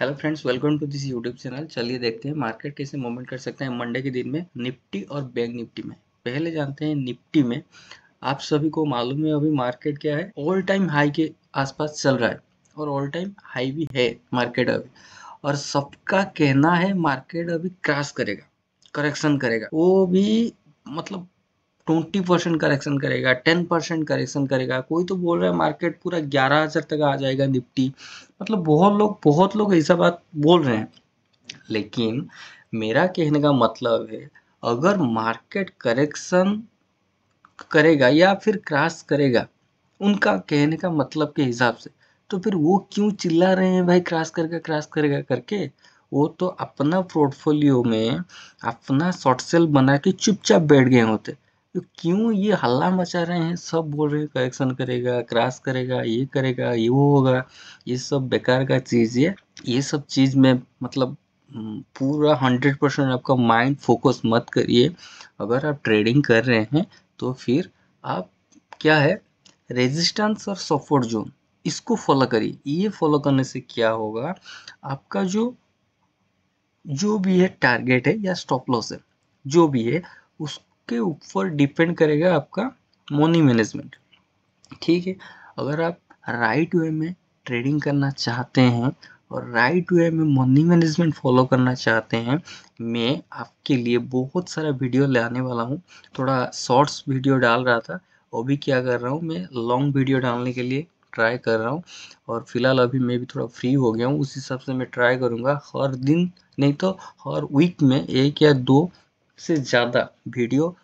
hello friends welcome to this YouTube channel चलिए देखते हैं मार्केट कैसे मूवमेंट कर सकते हैं मंडे के दिन में निफ्टी और बैंक निफ्टी में पहले जानते हैं निफ्टी में आप सभी को मालूम है अभी मार्केट क्या है ऑल टाइम हाई के आसपास चल रहा है और ऑल टाइम हाई भी है मार्केट अभी और सबका कहना है मार्केट अभी क्रास करेगा करेक्शन करेगा वो भी मतलब ट्वेंटी परसेंट करेक्शन करेगा टेन परसेंट करेक्शन करेगा कोई तो बोल रहा है मार्केट पूरा ग्यारह हज़ार तक आ जाएगा निफ्टी मतलब बहुत लोग बहुत लोग ऐसा बात बोल रहे हैं लेकिन मेरा कहने का मतलब है अगर मार्केट करेक्शन करेगा या फिर क्रॉस करेगा उनका कहने का मतलब के हिसाब से तो फिर वो क्यों चिल्ला रहे हैं भाई क्रास करेगा क्रॉस करेगा करके वो तो अपना पोर्टफोलियो में अपना शॉर्ट सेल बना के चुपचाप बैठ गए होते तो क्यों ये हल्ला मचा रहे हैं सब बोल रहे हैं करेक्शन करेगा क्रॉस करेगा ये करेगा ये वो होगा ये सब बेकार का चीज़ है ये सब चीज़ में मतलब हम्म, पूरा हंड्रेड परसेंट आपका माइंड फोकस मत करिए अगर आप ट्रेडिंग कर रहे हैं तो फिर आप क्या है रेजिस्टेंस और सपोर्ट जोन इसको फॉलो करिए ये फॉलो करने से क्या होगा आपका जो जो भी है टारगेट है या स्टॉप लॉस है जो भी है उस के ऊपर डिपेंड करेगा आपका मनी मैनेजमेंट ठीक है अगर आप राइट वे में ट्रेडिंग करना चाहते हैं और राइट वे में मनी मैनेजमेंट फॉलो करना चाहते हैं मैं आपके लिए बहुत सारा वीडियो लाने वाला हूँ थोड़ा शॉर्ट्स वीडियो डाल रहा था भी क्या कर रहा हूँ मैं लॉन्ग वीडियो डालने के लिए ट्राई कर रहा हूँ और फिलहाल अभी मैं भी थोड़ा फ्री हो गया हूँ उस हिसाब से मैं ट्राई करूँगा हर दिन नहीं तो हर वीक में एक या दो से ज़्यादा वीडियो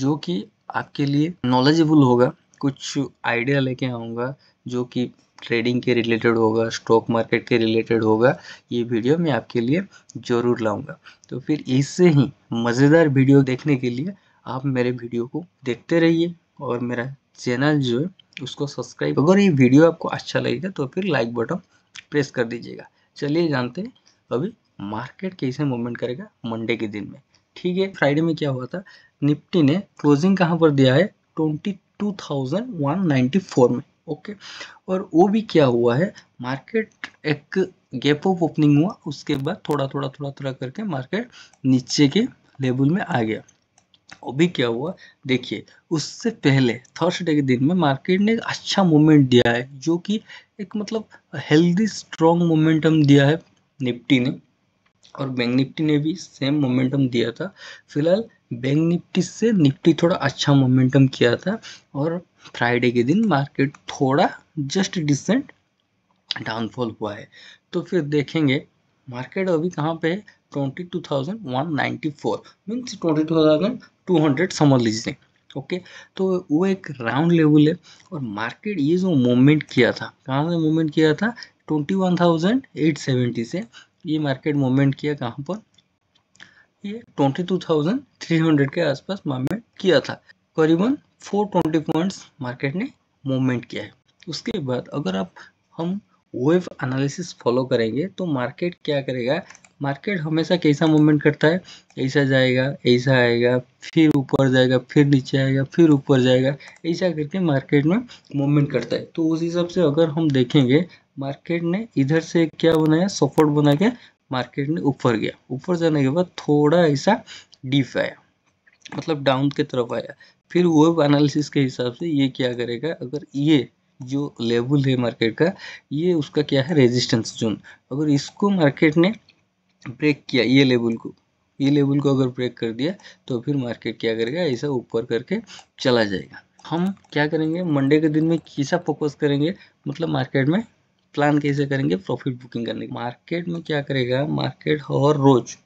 जो कि आपके लिए नॉलेजेबल होगा कुछ आइडिया लेके आऊँगा जो कि ट्रेडिंग के रिलेटेड होगा स्टॉक मार्केट के रिलेटेड होगा ये वीडियो मैं आपके लिए ज़रूर लाऊंगा तो फिर इससे ही मज़ेदार वीडियो देखने के लिए आप मेरे वीडियो को देखते रहिए और मेरा चैनल जो है उसको सब्सक्राइब अगर ये वीडियो आपको अच्छा लगेगा तो फिर लाइक बटन प्रेस कर दीजिएगा चलिए जानते हैं अभी मार्केट कैसे मूवमेंट करेगा मंडे के दिन में ठीक है फ्राइडे में क्या हुआ था निफ्टी ने क्लोजिंग कहाँ पर दिया है twenty two thousand one ninety four में ओके और वो भी क्या हुआ है मार्केट एक गैप ऑफ ओपनिंग हुआ उसके बाद थोड़ा थोड़ा थोड़ा थोड़ा करके मार्केट नीचे के लेवल में आ गया अभी क्या हुआ देखिए उससे पहले थर्सडे के दिन में मार्केट ने अच्छा मोमेंट दिया है जो कि एक मतलब हेल्दी स्ट्रॉन्ग मोमेंटम दिया है निफ्टी ने और बैंक निफ्टी ने भी सेम मोमेंटम दिया था फिलहाल बैंक निफ्टी से निफ्टी थोड़ा अच्छा मोमेंटम किया था और फ्राइडे के दिन मार्केट थोड़ा जस्ट डिसेंट डाउनफॉल हुआ है तो फिर देखेंगे मार्केट अभी कहाँ पे है twenty two thousand one ninety four means twenty two thousand two hundred समझ लीजिए ओके तो वो एक राउंड लेवल है और मार्केट ये जो मूवमेंट किया था कहाँ से मूवमेंट किया था twenty one thousand eight seventy से ये मार्केट मूवमेंट किया कहाँ पर ये 22,300 के आसपास मूवमेंट किया था करीबन 420 पॉइंट्स मार्केट ने मूवमेंट किया है उसके बाद अगर आप हम वेव एनालिसिस फॉलो करेंगे तो मार्केट क्या करेगा मार्केट हमेशा कैसा मूवमेंट करता है ऐसा जाएगा ऐसा आएगा फिर ऊपर जाएगा फिर नीचे आएगा फिर ऊपर जाएगा ऐसा करके मार्केट में मूवमेंट करता है तो उस हिसाब से अगर हम देखेंगे मार्केट ने इधर से क्या बनाया सपोर्ट बना के मार्केट ने ऊपर गया ऊपर जाने के बाद थोड़ा ऐसा डीप आया मतलब डाउन की तरफ आया फिर वो एनालिसिस के हिसाब से ये क्या करेगा अगर ये जो लेवल है मार्केट का ये उसका क्या है रेजिस्टेंस जोन अगर इसको मार्केट ने ब्रेक किया ये लेवल को ये लेवल को अगर ब्रेक कर दिया तो फिर मार्केट क्या करेगा ऐसा ऊपर करके चला जाएगा हम क्या करेंगे मंडे के दिन में कैसा फोकस करेंगे मतलब मार्केट में प्लान कैसे करेंगे प्रॉफिट बुकिंग करने की मार्केट में क्या करेगा मार्केट हर रोज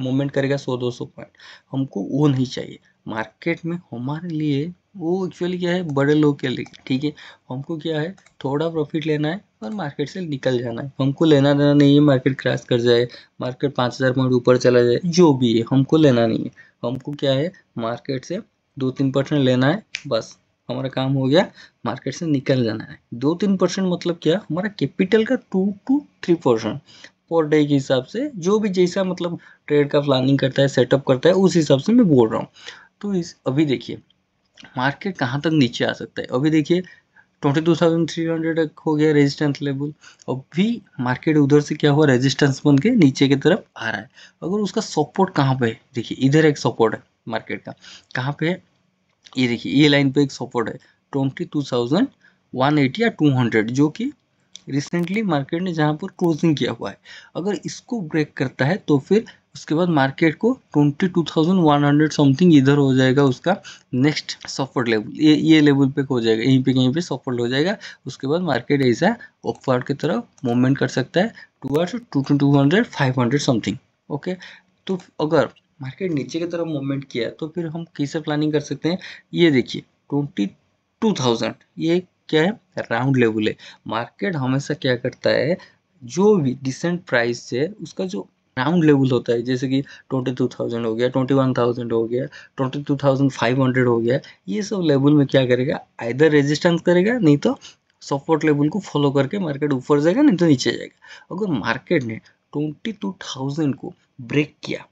मूवमेंट करेगा सौ दो सौ पॉइंट हमको वो नहीं चाहिए मार्केट में हमारे लिए वो एक्चुअली क्या है बड़े लोग के लिए ठीक है हमको क्या है थोड़ा प्रॉफिट लेना है और मार्केट से निकल जाना है हमको लेना देना नहीं है मार्केट क्रैश कर जाए मार्केट पाँच हज़ार पॉइंट ऊपर चला जाए जो भी है हमको लेना नहीं है हमको क्या है मार्केट से दो तीन परसेंट लेना है बस हमारा काम हो गया मार्केट से निकल जाना है दो तीन परसेंट मतलब क्या हमारा कैपिटल का two to three percent per day के हिसाब से जो भी जैसा मतलब ट्रेड का प्लानिंग करता है सेटअप करता है उस हिसाब से मैं बोल रहा हूँ तो इस अभी देखिए मार्केट कहाँ तक नीचे आ सकता है अभी देखिए twenty two thousand three hundred हो गया रेजिस्टेंस लेवल अब भी मार्केट उधर से क्या हुआ रेजिस्टेंस बन के नीचे की तरफ आ रहा है अगर उसका सपोर्ट कहाँ पे है देखिए इधर एक सपोर्ट है मार्केट का कहाँ पे है ये देखिए ये लाइन पे एक सपोर्ट है twenty two thousand one eighty या टू हंड्रेड जो कि रिसेंटली मार्केट ने जहाँ पर क्लोजिंग किया हुआ है अगर इसको ब्रेक करता है तो फिर उसके बाद मार्केट को twenty two thousand one hundred something इधर हो जाएगा उसका नेक्स्ट सपोर्ट लेवल ये ये लेवल पे हो जाएगा यहीं पे कहीं पे सपोर्ट हो जाएगा उसके बाद मार्केट ऐसा अपवर्ड की तरफ मूवमेंट कर सकता है two or two two hundred five hundred something okay तो अगर मार्केट नीचे की तरफ मूवमेंट किया तो फिर हम कैसे प्लानिंग कर सकते हैं ये देखिए ट्वेंटी टू थाउजेंड ये क्या है राउंड लेवल है मार्केट हमेशा क्या करता है जो भी डिसेंट प्राइस है उसका जो राउंड लेवल होता है जैसे कि ट्वेंटी टू थाउजेंड हो गया ट्वेंटी वन थाउजेंड हो गया twenty two thousand five hundred हो गया ये सब लेवल में क्या करेगा आइधर रेजिस्टेंस करेगा नहीं तो सपोर्ट लेवल को फॉलो करके मार्केट ऊपर जाएगा नहीं तो नीचे जाएगा अगर मार्केट ने ट्वेंटी टू थाउजेंड को ब्रेक किया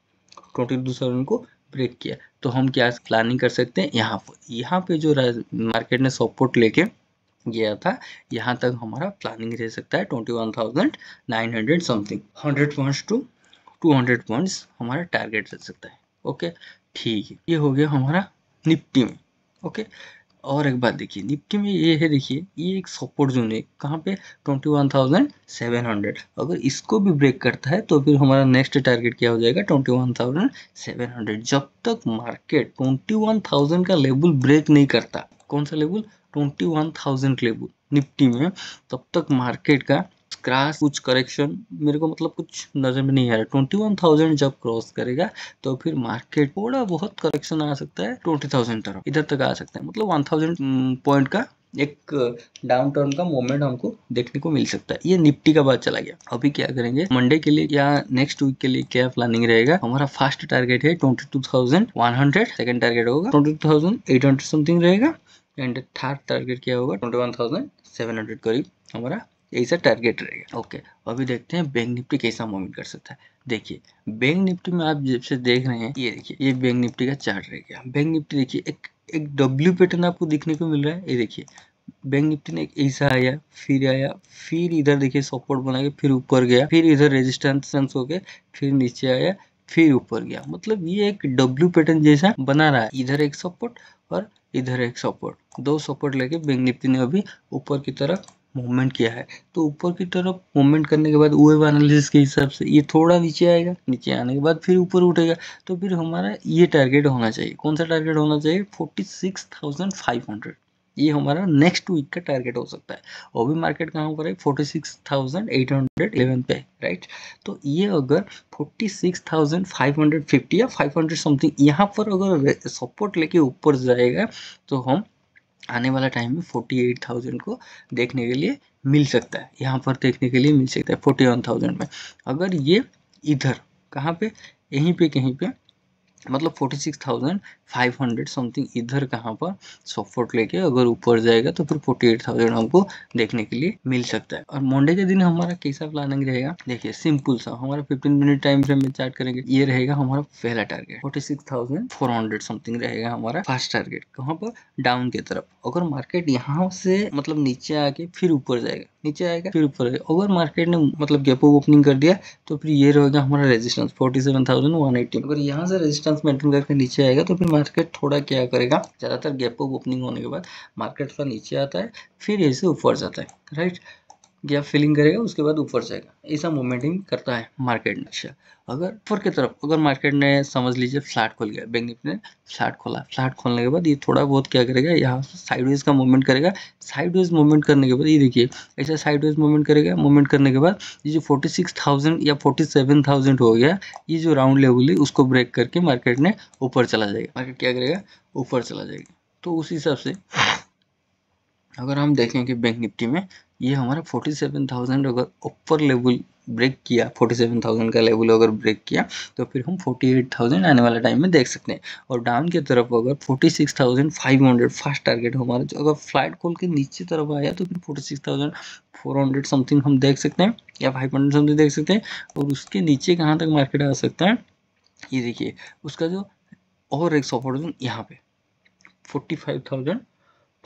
प्रोटीन दूसरा को ब्रेक किया तो हम क्या प्लानिंग कर सकते हैं यहाँ पर यहाँ पे जो मार्केट ने सपोर्ट लेके गया था यहाँ तक हमारा प्लानिंग रह सकता है twenty one thousand nine hundred something hundred points to two hundred points हमारा टारगेट रह सकता है ओके ठीक है ये हो गया हमारा निफ्टी में ओके और एक बात देखिए निफ्टी में ये है देखिए ये एक सपोर्ट जोन है कहाँ पे 21,700 अगर इसको भी ब्रेक करता है तो फिर हमारा नेक्स्ट टारगेट क्या हो जाएगा 21,700 जब तक मार्केट 21,000 का लेवल ब्रेक नहीं करता कौन सा लेवल 21,000 लेवल निफ्टी में तब तक मार्केट का क्रास कुछ करेक्शन मेरे को मतलब कुछ नज़र में नहीं आ रहा ट्वेंटी वन थाउजेंड जब क्रॉस करेगा तो फिर मार्केट थोड़ा बहुत करेक्शन आ सकता है ट्वेंटी थाउजेंड तरफ इधर तक आ सकता है मतलब वन थाउजेंड पॉइंट का एक डाउन टर्न का मोमेंट हमको देखने को मिल सकता है ये निफ्टी का बात चला गया अभी क्या करेंगे मंडे के लिए या नेक्स्ट वीक के लिए क्या प्लानिंग रहेगा हमारा फर्स्ट टारगेट है twenty two thousand one hundred second target होगा twenty two thousand eight hundred something रहेगा एंड थर्ड टारगेट क्या होगा twenty one thousand seven hundred करीब हमारा यही सर टारगेट रहेगा ओके अभी देखते हैं बैंक निफ्टी कैसा मूवमेंट कर सकता है देखिए बैंक निफ्टी में आप जब से देख रहे हैं ये देखिए ये बैंक निफ्टी का चार्ट गया बैंक निफ्टी देखिए एक एक डब्ल्यू पैटर्न आपको देखने को मिल रहा है ये देखिए बैंक निफ्टी ने ऐसा आया फिर आया फिर इधर देखिए सपोर्ट बना के फिर ऊपर गया फिर इधर रेजिस्टेंस हो गया फिर नीचे आया फिर ऊपर गया मतलब ये एक डब्ल्यू पैटर्न जैसा बना रहा है इधर एक सपोर्ट और इधर एक सपोर्ट दो सपोर्ट लेके बैंक निफ्टी ने अभी ऊपर की तरफ मूवमेंट किया है तो ऊपर की तरफ मूवमेंट करने के बाद वेव एनालिसिस के हिसाब से ये थोड़ा नीचे आएगा नीचे आने के बाद फिर ऊपर उठेगा तो फिर हमारा ये टारगेट होना चाहिए कौन सा टारगेट होना चाहिए फोर्टी ये हमारा नेक्स्ट वीक का टारगेट हो सकता है और भी मार्केट कहाँ पर है फोर्टी पे राइट तो ये अगर फोर्टी या फाइव समथिंग यहाँ पर अगर सपोर्ट लेके ऊपर जाएगा तो हम आने वाला टाइम में फोर्टी एट थाउजेंड को देखने के लिए मिल सकता है यहाँ पर देखने के लिए मिल सकता है फोर्टी वन थाउजेंड में अगर ये इधर कहाँ पे यहीं पे कहीं पे मतलब फोर्टी सिक्स थाउजेंड 500 समथिंग इधर कहाँ पर सपोर्ट लेके अगर ऊपर जाएगा तो फिर 48,000 हमको देखने के लिए मिल सकता है और मंडे के दिन हमारा कैसा प्लानिंग रहेगा देखिए सिंपल सा हमारा 15 मिनट टाइम फ्रेम में चार्ट करेंगे ये रहेगा हमारा पहला टारगेट 46,400 समथिंग रहेगा हमारा फर्स्ट टारगेट कहाँ पर डाउन की तरफ अगर मार्केट यहाँ से मतलब नीचे आके फिर ऊपर जाएगा नीचे आएगा फिर ऊपर आएगा अगर मार्केट ने मतलब गैप ओपनिंग कर दिया तो फिर ये रहेगा हमारा resistance forty seven thousand one eighty अगर यहाँ से रेजिस्टेंस मेंटेन करके नीचे आएगा तो फिर मार्केट थोड़ा क्या करेगा ज़्यादातर गैप ओपनिंग होने के बाद मार्केट थोड़ा नीचे आता है फिर ऐसे ऊपर जाता है राइट गैप फिलिंग करेगा उसके बाद ऊपर जाएगा ऐसा मूवमेंटिंग करता है मार्केट ने अच्छा, अगर ऊपर की तरफ अगर मार्केट ने समझ लीजिए फ्लैट खोल गया बैंक निफ्टी ने फ्लैट खोला फ्लैट खोलने के बाद ये थोड़ा बहुत क्या करेगा यहाँ से साइडवेज का मूवमेंट करेगा साइडवेज मूवमेंट करने के बाद ये देखिए ऐसा साइडवेज मूवमेंट करेगा मूवमेंट करने के बाद ये जो फोर्टी सिक्स थाउजेंड या फोर्टी सेवन थाउजेंड हो गया ये जो राउंड लेवल है उसको ब्रेक करके मार्केट ने ऊपर चला जाएगा मार्केट क्या करेगा ऊपर चला जाएगा तो उस हिसाब से अगर हम देखें कि बैंक निफ्टी में ये हमारा 47,000 अगर ऊपर लेवल ब्रेक किया 47,000 का लेवल अगर ब्रेक किया तो फिर हम 48,000 आने वाला टाइम में देख सकते हैं और डाउन की तरफ अगर 46,500 फास्ट टारगेट हमारा जो अगर फ्लाइट खोल के नीचे तरफ आया तो फिर 46,400 समथिंग हम देख सकते हैं या 500 समथिंग देख सकते हैं और उसके नीचे कहाँ तक मार्केट आ सकता है ये देखिए उसका जो और एक सपोर्ट यहाँ पे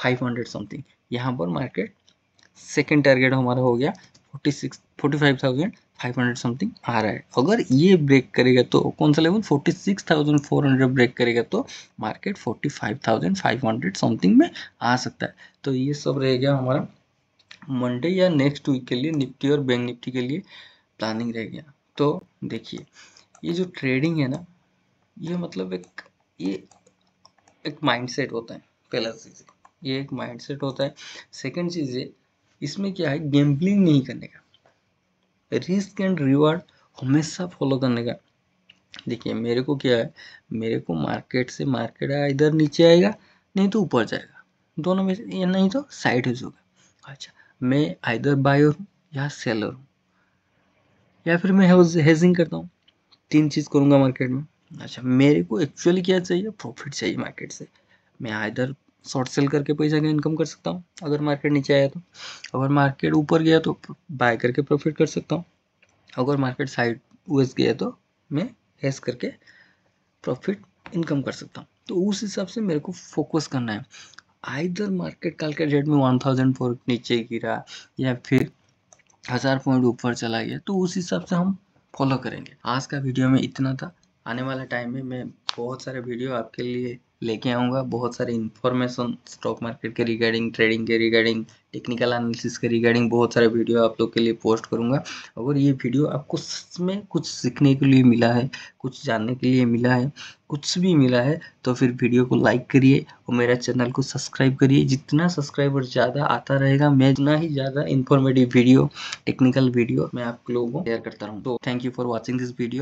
500 समथिंग यहाँ पर मार्केट सेकेंड टारगेट हमारा हो गया forty six forty five thousand five hundred something आ रहा है अगर ये ब्रेक करेगा तो कौन सा level forty six thousand four hundred break करेगा तो market forty five thousand five hundred something में आ सकता है तो ये सब रहेगा हमारा मंडे या नेक्स्ट वीक के लिए निफ्टी और बैंक निफ्टी के लिए प्लानिंग रह गया तो देखिए ये जो ट्रेडिंग है ना ये मतलब एक ये एक माइंडसेट होता है पहला चीज़ ये एक माइंडसेट होता है सेकंड चीज़ ये इसमें क्या है गेम्बलिंग नहीं करने का रिस्क एंड रिवार्ड हमेशा फॉलो करने का देखिए मेरे को क्या है मेरे को मार्केट से मार्केट आया इधर नीचे आएगा नहीं तो ऊपर जाएगा दोनों में या नहीं तो साइड हो जाएगा अच्छा मैं आइधर बायर हूँ या सेलर हूँ या फिर मैं हेजिंग करता हूँ तीन चीज़ करूँगा मार्केट में अच्छा मेरे को एक्चुअली क्या चाहिए प्रॉफिट चाहिए मार्केट से मैं आइधर शॉर्ट सेल करके पैसा का इनकम कर सकता हूँ अगर मार्केट नीचे आया तो अगर मार्केट ऊपर गया तो बाय करके प्रॉफिट कर सकता हूँ अगर मार्केट साइड वेस्ट गया तो मैं हेस करके प्रॉफिट इनकम कर सकता हूँ तो उस हिसाब से मेरे को फोकस करना है आइधर मार्केट कल के डेट में वन थाउजेंड फोर नीचे गिरा या फिर हज़ार पॉइंट ऊपर चला गया तो उस हिसाब से हम फॉलो करेंगे आज का वीडियो में इतना था आने वाला टाइम में मैं बहुत सारे वीडियो आपके लिए लेके आऊँगा बहुत सारे इन्फॉर्मेशन स्टॉक मार्केट के रिगार्डिंग ट्रेडिंग के रिगार्डिंग टेक्निकल एनालिसिस के रिगार्डिंग बहुत सारे वीडियो आप लोग के लिए पोस्ट करूँगा अगर ये वीडियो आपको सच में कुछ सीखने के लिए मिला है कुछ जानने के लिए मिला है कुछ भी मिला है तो फिर वीडियो को लाइक करिए और मेरा चैनल को सब्सक्राइब करिए जितना सब्सक्राइबर ज़्यादा आता रहेगा मैं इतना ही ज़्यादा इन्फॉर्मेटिव वीडियो टेक्निकल वीडियो मैं आप लोगों को शेयर करता रहूँ तो thank you for watching this video